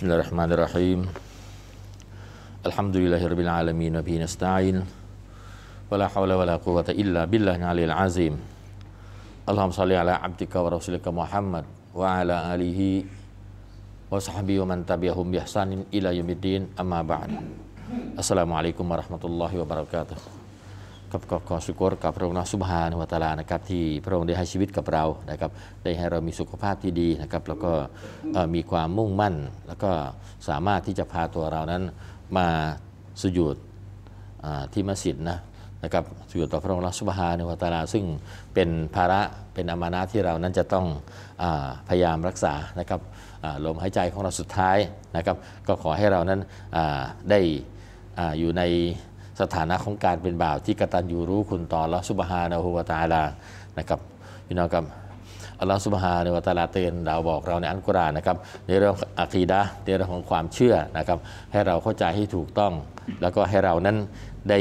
بسم الله الرحمن الرحيم الحمد لله رب العالمين وبه نستعين ولا حول ولا قوة إلا بالله العلي العظيم اللهم صل على عبدك ورسولك محمد وعلى آله وصحبه ومن تبعهم بإحسان إلى يوم الدين أما بعد السلام عليكم ورحمة الله وبركاته กับก็ขอสุกรกับพระองค์นะสุบฮานวัตลา นะครับ ที่พระองค์ได้ให้ชีวิตกับเรา นะครับได้ให้เรามีสุขภาพที่ดีนะครับแล้วก็มีความมุ่งมั่น แล้วก็สามารถที่จะพาตัวเรานั้นมาสุญูดที่มัสยิดนะนะครับ สุญูดต่อพระองค์นะสุบฮานวัตลาซึ่งเป็นภาระเป็นอามานะที่เรานั้นจะต้องอพยายามรักษานะครับลมหายใจของเราสุดท้ายนะครับก็ขอให้เรานั้นได้อยู่ในสถานะของการเป็นบ่าวที่กตัญญูรู้คุณต่อละสุบฮานะฮูวาตาลา นะครับพี่น้องครับอัลลอฮฺสุบฮานะวาตาลาเตือนเราบอกเราในอันกุรานนะครับในเรื่องอะคีดะในเรื่องของความเชื่อนะครับให้เราเข้าใจให้ถูกต้อง แล้วก็ให้เรานั้นได้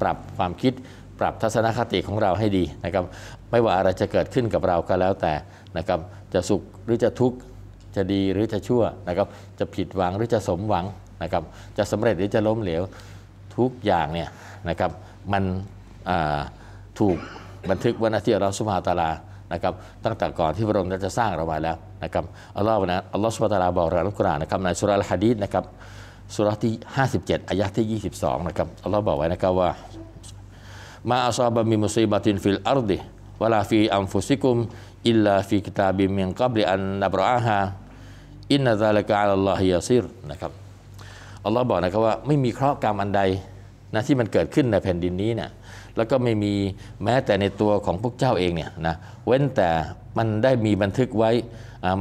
ปรับความคิดปรับทัศนคติของเราให้ดีนะครับไม่ว่าอะไรจะเกิดขึ้นกับเราก็แล้วแต่นะครับจะสุขหรือจะทุกข์จะดีหรือจะชั่วนะครับจะผิดหวังหรือจะสมหวังนะครับจะสำเร็จหรือจะล้มเหลวทุกอย่างเนี่ยนะครับมันถูกบันทึกวันที่อัลลอฮฺสุบฮาตาลานะครับตั้งแต่ก่อนที่พระองค์จะสร้างเราไว้แล้วนะครับอัลลอฮ์ันะอัลลอฮฺสุบฮาตาลา บอกเราในกุรานนะครับในสุราฮะดีษนะครับสุรที่57อายะที่ 22 นะครับอัลลอฮ์บอกไว้นะครับว่ามาอัลซ์บะมิมุซีบะตินฟิลอาร์ดิวลาฟีอัมฟุซิกุม อิลลาฟีกิตาบิมิงกับลิอันนับรอาฮาอินนาซาลกะอัลลอฮิยาซิรนะครับอัลลอฮ์บอกนะครับว่าไม่มีเคราะห์กรรมอันใดนะที่มันเกิดขึ้นในแผ่นดินนี้เนี่ยแล้วก็ไม่มีแม้แต่ในตัวของพวกเจ้าเองเนี่ยนะเว้นแต่มันได้มีบันทึกไว้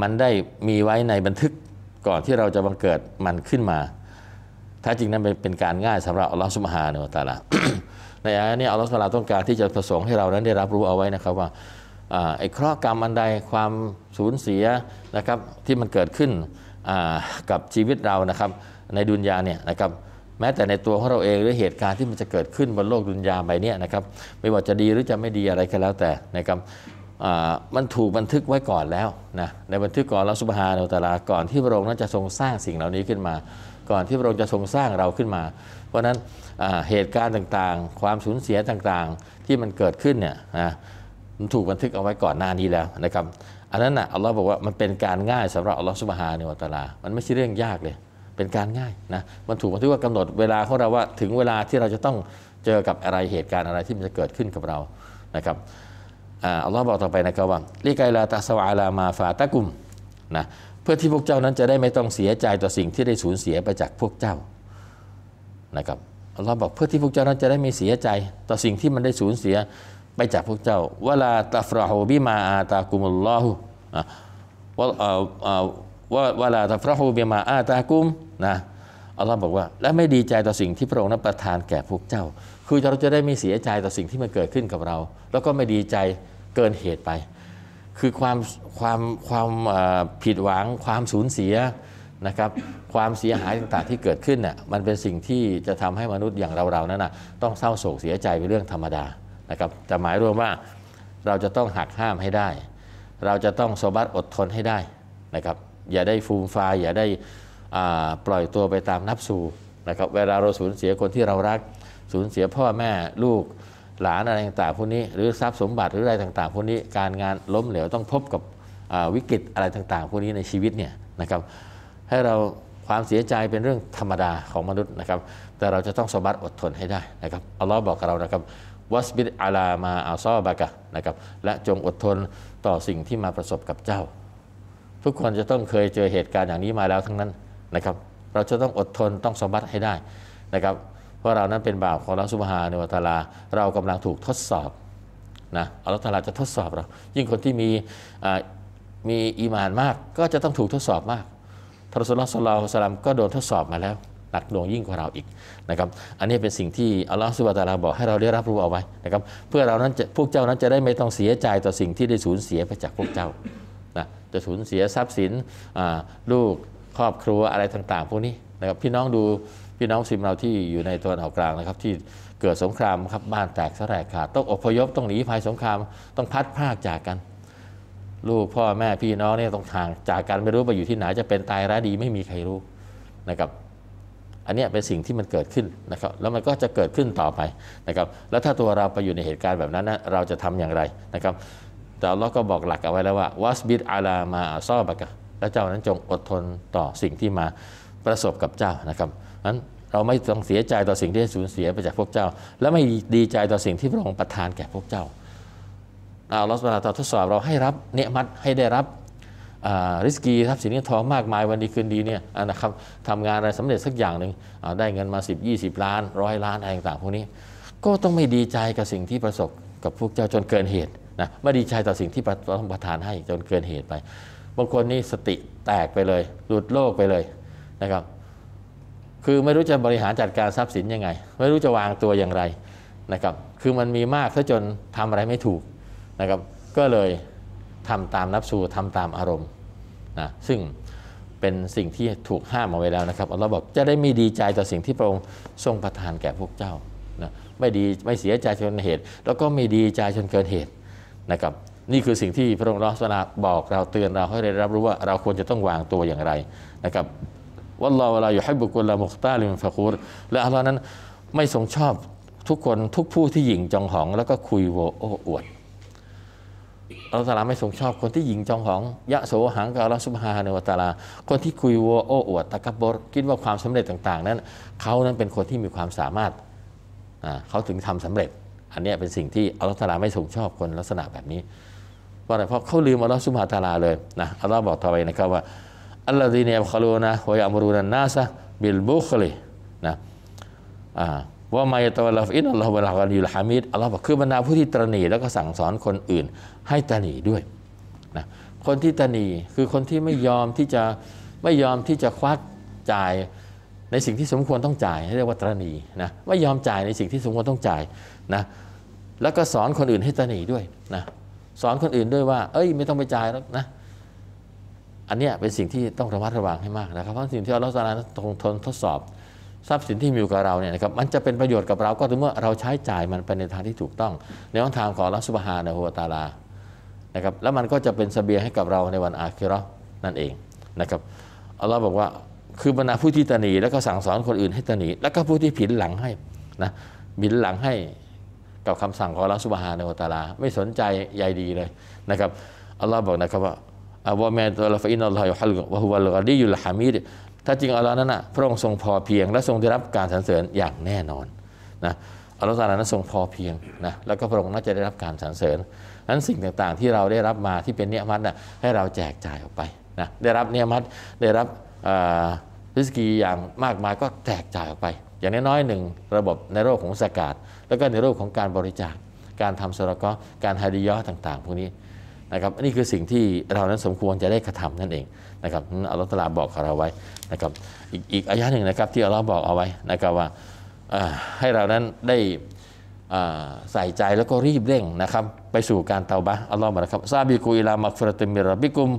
มันได้มีไว้ในบันทึกก่อนที่เราจะบังเกิดมันขึ้นมาถ้าจริงนั้นเป็นการง่าย สำหรับอัลลอฮ์สุบฮาเนะตาลาในอันนี้อัลลอฮ์สุบฮาต้องการที่จะประสงค์ให้เรานั้นได้รับรู้เอาไว้นะครับว่าไอ้เคราะห์กรรมอันใดความสูญเสียนะครับที่มันเกิดขึ้นกับชีวิตเรานะครับในดุนยาเนี่ยนะครับแม้แต่ในตัวของเราเองหรือเหตุการณ์ที่มันจะเกิดขึ้นบนโลกดุนยาใบนี้นะครับไม่ว่าจะดีหรือจะไม่ดีอะไรก็แล้วแต่นะครับมันถูกบันทึกไว้ก่อนแล้วนะในบันทึกก่อนเราสุบฮานตาราก่อนที่พระองค์นั้นจะทรงสร้างสิ่งเหล่านี้ขึ้นมา ก่อนที่พระองค์จะทรงสร้างเราขึ้นมา เพราะนั้นเหตุการณ์ต่างๆ ความสูญเสียต่างๆที่มันเกิดขึ้นเนี่ยนะมันถูกบันทึกเอาไว้ก่อนหน้านี้แล้วนะครับอันนั้นนะอัลลอฮ์บอกว่ามันเป็นการง่ายสำหรับอัลลอฮ์สุบฮานาตาลามันไม่ใช่เรื่องยากเลยเป็นการง่ายนะมันถูกบันทึกว่ากำหนดเวลาของเราว่าถึงเวลาที่เราจะต้องเจอกับอะไรเหตุการณ์อะไรที่มันจะเกิดขึ้นกับเรานะครับอัลลอฮ์บอกต่อไปนะครับว่าลิกายลาตาสวาลามาฟาตะกุมนะเพื่อที่พวกเจ้านั้นจะได้ไม่ต้องเสียใจต่อสิ่งที่ได้สูญเสียไปจากพวกเจ้านะครับอัลลอฮ์บอกเพื่อที่พวกเจ้านั้นจะได้ไม่เสียใจ ต่อสิ่งที่มันได้สูญเสียไปจากพวกเจ้าเวลาตาฟรอฮูบิมาอาตากุมุลลอฮุว่าเวลาทะฟรฮูเบียมาอาตากุมนะอัลลอฮ์บอกว่าและไม่ดีใจต่อสิ่งที่พระองค์นั้นประทานแก่พวกเจ้า คือเราจะได้ไม่เสียใจต่อสิ่งที่มันเกิดขึ้นกับเรา แล้วก็ไม่ดีใจเกินเหตุไป คือความความความผิดหวัง ความสูญเสียนะครับ ความเสียหายต่างๆที่เกิดขึ้นน่ยมันเป็นสิ่งที่จะทำให้มนุษย์อย่างเราๆนั้นนะต้องเศร้าโศกเสียใจเป็นเรื่องธรรมดานะครับแต่หมายรวมว่าเราจะต้องหักห้ามให้ได้ เราจะต้องสบัดอดทนให้ได้นะครับอย่าได้ฟูมฟายอย่าได้ปล่อยตัวไปตามนับสูนะครับเวลาเราสูญเสียคนที่เรารัก สูญเสียพ่อแม่ลูกหลานอะไรต่างๆพวกนี้หรือทรัพย์สมบัติหรืออะไรต่างๆพวกนี้การงานล้มเหลวต้องพบกับวิกฤตอะไรต่างๆพวกนี้ในชีวิตเนี่ยนะครับให้เราความเสียใจเป็นเรื่องธรรมดาของมนุษย์นะครับแต่เราจะต้องสบัดอดทนให้ได้นะครับอัลลอฮ์บอกกับเรานะครับวัสบิดอาลามาอัลซอบากะนะครับและจงอดทนต่อสิ่งที่มาประสบกับเจ้าทุกคนจะต้องเคยเจอเหตุการณ์อย่างนี้มาแล้วทั้งนั้นนะครับ เราจะต้องอดทนต้องสมบัติให้ได้นะครับเพราะเรานั้นเป็นบ่าวของเราสุบฮาในวัตลาเรากำลังถูกทดสอบนะอัลลอฮฺตาลาจะทดสอบเรายิ่งคนที่มีมีอีมานมาก ก็จะต้องถูกทดสอบมากทรสุลลสลาลสลัมก็โดนทดสอบมาแล้วหนักหน่วงยิ่งกว่าเราอีกนะครับอันนี้เป็นสิ่งที่อัลลอฮฺสุบะตาลาบอกให้เราได้รับรู้เอาไว้นะครับเพื่อเรานั้นพวกเจ้านั้นจะได้ไม่ต้องเสียใจต่อสิ่งที่ได้สูญเสียไปจากพวกเจ้าจะสูญเสียทรัพย์สินลูกครอบครัวอะไรต่าง ๆ พวกนี้นะครับพี่น้องดูพี่น้องซิมเราที่อยู่ในตัวออกกลางนะครับ ที่เกิดสงครามครับบ้านแตกสลายขาดต้องอพยพต้องหนีภัยสงคราม ต้องพัดพรากจากกัน ลูกพ่อแม่พี่น้องเนี่ยต้องห่างจากกันไม่รู้ไปอยู่ที่ไหนจะเป็นตายร้ายดี ไม่มีใครรู้นะครับ อันนี้เป็นสิ่งที่มันเกิดขึ้นนะครับ แล้วมันก็จะเกิดขึ้นต่อไปนะครับ แล้วถ้าตัวเราไปอยู่ในเหตุการณ์แบบนั้นนะเราจะทำอย่างไรนะครับแต่เราก็บอกหลักเอาไว้แล้วว่าวัสบิดอาลามาซอบะกะและเจ้านั้นจงอดทนต่อสิ่งที่มาประสบกับเจ้านะครับนั้นเราไม่ต้องเสียใจต่อสิ่งที่สูญเสียไปจากพวกเจ้า และไม่ดีใจต่อสิ่งที่พระองค์ประทานแก่พวกเจ้าเราลอฮฺสุบฮานะทดสอบเราให้รับเนื้อมัดให้ได้รับริสกีทรั์สินเงินทองมากมายวันดีคืนดีเนี่ยนะครับทำงานอะไรสำเร็จสักอย่างหนึ่งได้เงินมา10 20ล้านร้อยล้านอะไรต่างๆพวกนี้ ก็ต้องไม่ดีใจกับสิ่งที่ประสบกับพวกเจ้าจนเกินเหตุนะไม่ดีใจต่อสิ่งที่ประทานให้จนเกินเหตุไป บางคนนี่สติแตกไปเลยหลุดโลกไปเลยนะครับ คือไม่รู้จะบริหารจัดการทรัพย์สินยังไง ไม่รู้จะวางตัวอย่างไร นะครับ คือมันมีมากซะจนทำอะไรไม่ถูกนะครับ ก็เลยทำตามนับสูทำตามอารมณ์นะซึ่งเป็นสิ่งที่ถูกห้ามเอาไว้แล้วนะครับเราบอกจะได้มีดีใจต่อสิ่งที่พระองค์ทรงประทานแก่พวกเจ้านะไม่ดีไม่เสียใจจนเหตุ แล้วก็ไม่ดีใจจนเกินเหตุนะครับนี่คือสิ่งที่พระองค์รัศนาบอกเราเตือนเราให้ได้รับรู้ว่า เราควรจะต้องวางตัวอย่างไรนะครับว่าเราเวลาอยู่ให้บุคคลละมุกตาลิมฟาคูรและอัลลอฮ์นั้นไม่ทรงชอบทุกคนทุกผู้ที่หยิงจองหองแล้วก็คุยโวโอ้อวดอัลลอฮ์ไม่ทรงชอบคนที่หยิงจองหองยะโสหังกาลสุบฮานนวตาลาคนที่คุยโวโอ้อวดตะกบดคิดว่าความสำเร็จต่างๆนั้นเขานั้นเป็นคนที่มีความสามารถเขาถึงทำสำเร็จอันนี้เป็นสิ่งที่ อัลลอฮฺตาลาไม่ทรงชอบคนลักษณะแบบนี้ เพราะอะไร เพราะเขาลืมอัลลอฮฺสุมาตาลาเลยนะอัลลอฮฺบอกต่อไปนะครับว่าอัลลอฮฺดีเนียบคารูนะวยามรูนันนาซะบิลบุคลีนะว่ามายตะลาฟอินอัลลอฮฺวลากานิลฮามิดอัลลอฮฺบอกคือบรรดาผู้ที่ตรณีแล้วก็สั่งสอนคนอื่นให้ตรณีด้วยนะคนที่ตรณีคือคนที่ไม่ยอมที่จะไม่ยอมที่จะควักจ่ายในสิ่งที่สมควรต้องจ่ายเรียกว่าตรณีนะไม่ยอมจ่ายในสิ่งที่สมควรต้องจ่ายนะแล้วก็สอนคนอื่นให้ตรณีด้วยนะสอนคนอื่นด้วยว่าเอ้ยไม่ต้องไปจ่ายแล้วนะอันเนี้ยเป็นสิ่งที่ต้องระมัดระวังให้มากนะครับเพราะสิ่งที่เราสารทงทนทดสอบ ทรัพย์สินที่มีอยู่กับเราเนี่ยนะครับมันจะเป็นประโยชน์กับเราก็ถเมื่อเราใช้จ่ายมันไปในทางที่ถูกต้อง ในทางของรัสุบฮานะฮัวตาลานะครับแล้วมันก็จะเป็นสเสบียงให้กับเราในวันอาคิรอนั่นเองนะครับอัลลอฮ์บอกว่าคือบรรดาผู้ที่ตนี แล้วก็สั่งสอนคนอื่นให้ตนี แล้วก็ผู้ที่ผินหลังให้นะผินหลังให้กับคำสั่งของอัลลอฮฺสุบฮานาอัตาลาไม่สนใจใยดีเลยนะครับอัลลอฮ์บอกนะครับว่าอัลลอแมตัลฟฟินอัลลอฮฮัลวะฮุวัลกอดีอยู่ละฮามิดถ้าจริงอัลลอฮ์นั้นนะพระองค์ทรงพอเพียง และทรงได้รับการสรรเสริญอย่างแน่นอนนะอัลลอฮฺตาลานั้นทรงพอเพียงนะแล้วก็พระองค์น่าจะได้รับการสรรเสริญนั้นสิ่งต่างๆที่เราได้รับมาที่เป็นเน้อมัดนะให้เราแจกจ่ายออกไปนะได้รับเน้อมัดได้รับลิสกีอย่างมากมายก็แตกจ่ายออกไป อย่างน้อยๆหนึ่งระบบในโลกของสกาดแล้วก็ในโลกของการบริจาค การทำสระก็การฮาริยอต่างๆพวกนี้นะครับนี่คือสิ่งที่เรานั้นสมควรจะได้กระทำนั่นเองนะครับอัลลอฮฺตลาบอกเราไว้นะครับอีกอีกอายะหนึ่งนะครับที่อัลลอฮฺบอกเอาไว้นะครับว่าให้เรานั้นได้ใส่ใจแล้วก็รีบเร่งนะครับไปสู่การเตาบะอัลลอฮฺบอกนะครับซาบิกุอิลามักฟรตมิรบิกุม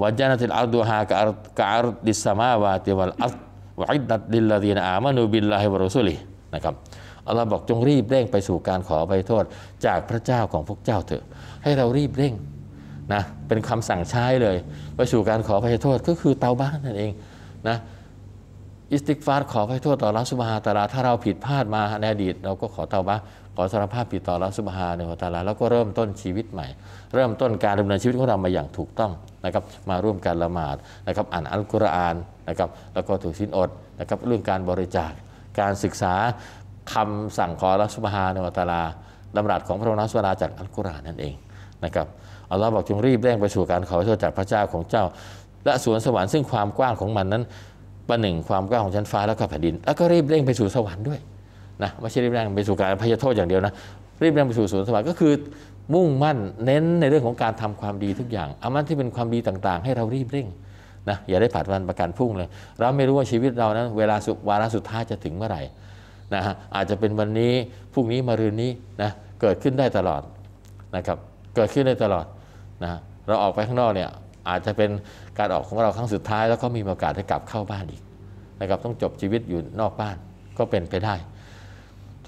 ว وجنت ا ل อ ر ض وها ك أ ر ะ كأرض ก ل อั ا و ا ت والأرض وعدت ل ل า ي า آمنوا ب ا ل ل ด و ر س า ل ีนะครับอัลลอฮ์บอกจงรีบเร่งไปสู่การขอไปโทษจากพระเจ้าของพวกเจ้าเถอะ ให้เรารีบเร่งนะเป็นคำสั่งใช้เลย ไปสู่การขอไปโทษก็คือเตาบ้านนั่นเองนะอิสติกฟาร์ขอไปโทษต่อรัสุบฮาตาลา ถ้าเราผิดพลาดมาในอดีตเราก็ขอเตาบ้านขอสารภาพผิดต่อละสุบฮาในหัวตาลาแล้วก็เริ่มต้นชีวิตใหม่ เริ่มต้นการดำเนินชีวิตของเรามาอย่างถูกต้องนะครับมาร่วมการละหมาดนะครับอ่านอัลกุรอานนะครับแล้วก็ถือศีลอดนะครับเรื่องการบริจาคการศึกษาคำสั่งขอละสุบฮาในหัวตาลาดำรัสของพระนัสวราจากอัลกุรอานนั่นเองนะครับอัลลอฮ์บอกจงรีบเร่งไปสู่การขอโทษจากพระเจ้าของเจ้า และสวนสวรรค์ซึ่งความกว้างของมันนั้นประหนึ่ง ความกว้างของชั้นฟ้าแล้วก็แผ่นดินแล้วก็รีบเร่งไปสู่สวรรค์ด้วยนะไม่ใช่รีบเร่งไปสู่การพยโทษอย่างเดียวนะรีบเร่งไปสู่สวนสวรรค์ก็คือ มุ่งมั่นเน้นในเรื่องของการทำความดีทุกอย่างอามันที่เป็นความดีต่างๆ ให้เรารีบเร่งนะอย่าได้ผัดวันประกันพรุ่งเลย เราไม่รู้ว่าชีวิตเรานะั้น เวลาสุวาระสุดท้ายจะถึงเมื่อไหร่นะฮะอาจจะเป็นวันนี้พรุ่งนี้มรืนนี้นะเกิดขึ้นได้ตลอดนะครับเกิดขึ้นได้ตลอดนะเราออกไปข้างนอกเนี่ยอาจจะเป็นการออกของเราครั้งสุดท้าย แล้วก็มีโอกาสได้กลับเข้าบ้านอีกนะครับต้องจบชีวิตอยู่นอกบ้านก็เป็นไปได้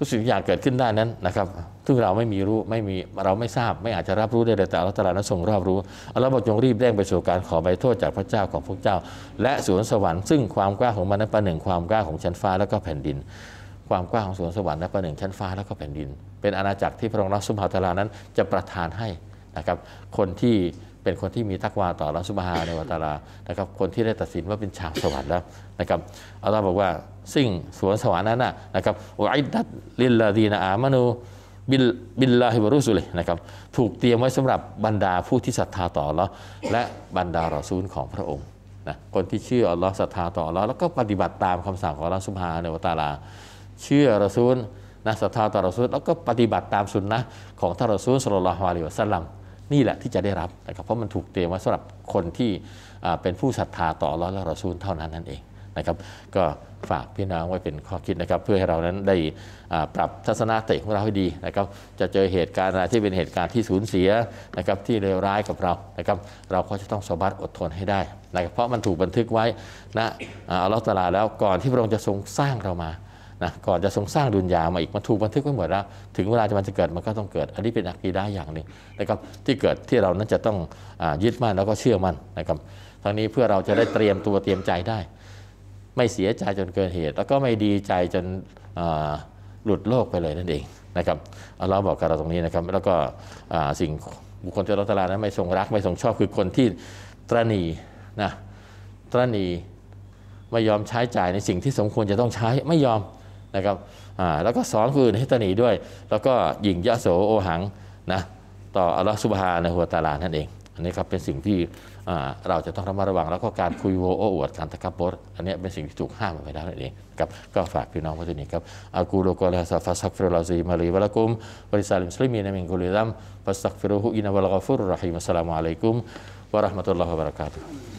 ทุกสิ่งอย่างเกิดขึ้นได้นั้นนะครับ ซึ่งเราไม่มีรู้ไม่มีเราไม่ทราบไม่อาจจะรับรู้ได้แต่เราตลาดนั้นทรงรอบรู้เราบอกจงรีบเร่งไปสู่การขอใบโทษจากพระเจ้าของพวกเจ้า และสวนสวรรค์ ซึ่งความกว้าของมันนั้นประหนึ่งความกว้าของชั้นฟ้าแล้วก็แผ่นดิน ความกว้างของสวนสวรรค์นั้นประหนึ่งชั้นฟ้าแล้วก็แผ่นดิน เป็นอาณาจักรที่พระองค์รัสมภารลานั้น จะประทานให้นะครับคนที่เป็นคนที่มีทักวาต่อรัสุบฮาในวัตารานะครับ คนที่ได้ตัดสินว่าเป็นชาวสวรรค์แล้วนะครับอัลลอฮ์บอกว่าซึ่งสวนสวรรค์นั้นนะครับอิดัตลิลลาดีนาอามานูบิลบิลลาฮิวรุสุเลยนะครับ ถูกเตรียมไว้สำหรับบรรดาผู้ที่ศรัทธาต่ออลลและบรรดารอซูลของพระองค์นะ คนที่เชื่ออัลลอฮ์ศรัทธาต่ออลลแล้วก็ปฏิบัติตามคำสั่งของรัลสุบฮาในวัตารา เชื่อรอซูลนะศรัทธาต่อรอซูลแล้วก็ปฏิบัติตามสุนนะของท่านรอซูลสุลลัลฮวาลิวะสัลลัมนี่แหละที่จะได้รับนะครับ เพราะมันถูกเตรียมไว้สำหรับคนที่เป็นผู้ศรัทธาต่อรอดและรอซูลเท่านั้นนั่นเองนะครับ ก็ฝากพี่น้องไว้เป็นข้อคิดนะครับเพื่อให้เรานั้นได้ปรับทัศนคติของเราให้ดีนะครับจะเจอเหตุการณ์อะไรที่เป็นเหตุการณ์ที่สูญเสียนะครับที่เลวร้ายกับเรานะครับเราก็จะต้องสบัดอดทนให้ได้นะครับเพราะมันถูกบันทึกไว้นะอัลลอฮฺตาลาแล้วก่อนที่พระองค์จะทรงสร้างเรามานะก่อนจะทรงสร้างดุนยามาอีกมันถูกบันทึกไว้หมดแล้วถึงเวลาจะมันจะเกิด มันก็ต้องเกิด อันนี้เป็นอักีด้อย่างหนึ่งนะครับที่เกิดที่เรานั้นจะต้องอยึดมั่นแล้วก็เชื่อมั่นนะครับทั้งนี้เพื่อเราจะได้เตรียมตัวเตรียมใจได้ ไม่เสียใจจนเกินเหตุ แล้วก็ไม่ดีใจจนหลุดโลกไปเลยนั่นเองนะครับเราบอกกับเราตรงนี้นะครับแล้วก็สิ่งบุคคลที่เราตลาดนั้นไม่ทรงรัก ไม่ทรงชอบคือคนที่ตรณีนะตรณีไม่ยอมใช้จ่ายในสิ่งที่สมควรจะต้องใช้ไม่ยอมนะครับแล้วก็สอนคนอื่นให้ตนีด้วย แล้วก็ยิงยะโสโอหังนะต่ออัลลอฮฺสุบฮานะฮัวตาลานั่นเองอันนี้ครับเป็นสิ่งที่เราจะต้องระมัดระวังแล้วก็การคุยโวโอ้อวดการตะกับบดอันนี้เป็นสิ่งที่ถูกห้ามไปแล้วนั่นเองครับก็ฝากพี่น้องวัตวนี้ครับอากูโลกอลาซาฟัสักฟิรุลาซีมาลีวะลักุมบริษัิมสลิมีนมิงกุลิลัมฟัสักฟิรุฮุอินาวะลกัฟุรุรหิมัสสลามุอะลัยกุมวะราะห์มะตุลลอฮ์วะบะเราะกาตุฮ์